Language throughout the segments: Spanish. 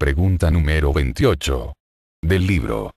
Pregunta número 28. Del libro.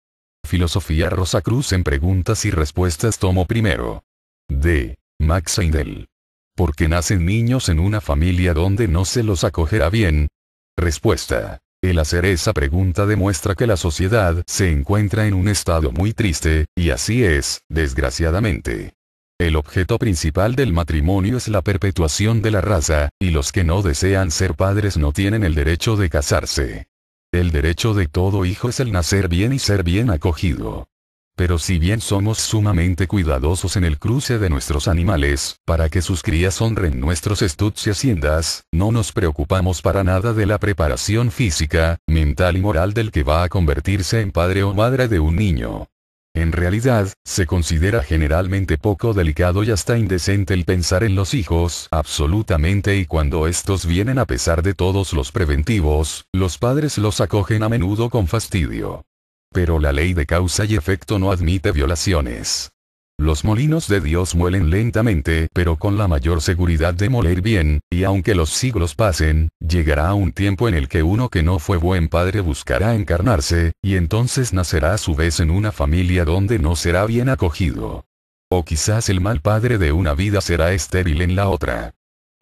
Filosofía Rosa Cruz en preguntas y respuestas tomo primero. De Max Heindel. ¿Por qué nacen niños en una familia donde no se los acogerá bien? Respuesta. El hacer esa pregunta demuestra que la sociedad se encuentra en un estado muy triste, y así es, desgraciadamente. El objeto principal del matrimonio es la perpetuación de la raza, y los que no desean ser padres no tienen el derecho de casarse. El derecho de todo hijo es el nacer bien y ser bien acogido. Pero si bien somos sumamente cuidadosos en el cruce de nuestros animales, para que sus crías honren nuestros estudios y haciendas, no nos preocupamos para nada de la preparación física, mental y moral del que va a convertirse en padre o madre de un niño. En realidad, se considera generalmente poco delicado y hasta indecente el pensar en los hijos absolutamente y cuando estos vienen a pesar de todos los preventivos, los padres los acogen a menudo con fastidio. Pero la ley de causa y efecto no admite violaciones. Los molinos de Dios muelen lentamente, pero con la mayor seguridad de moler bien, y aunque los siglos pasen, llegará un tiempo en el que uno que no fue buen padre buscará encarnarse, y entonces nacerá a su vez en una familia donde no será bien acogido. O quizás el mal padre de una vida será estéril en la otra.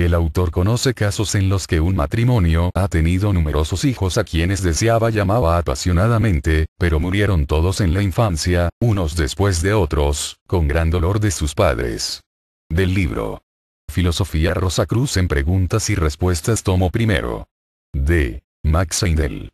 El autor conoce casos en los que un matrimonio ha tenido numerosos hijos a quienes deseaba y amaba apasionadamente, pero murieron todos en la infancia, unos después de otros, con gran dolor de sus padres. Del libro. Filosofía Rosa Cruz en Preguntas y Respuestas Tomo Primero. De Max Heindel.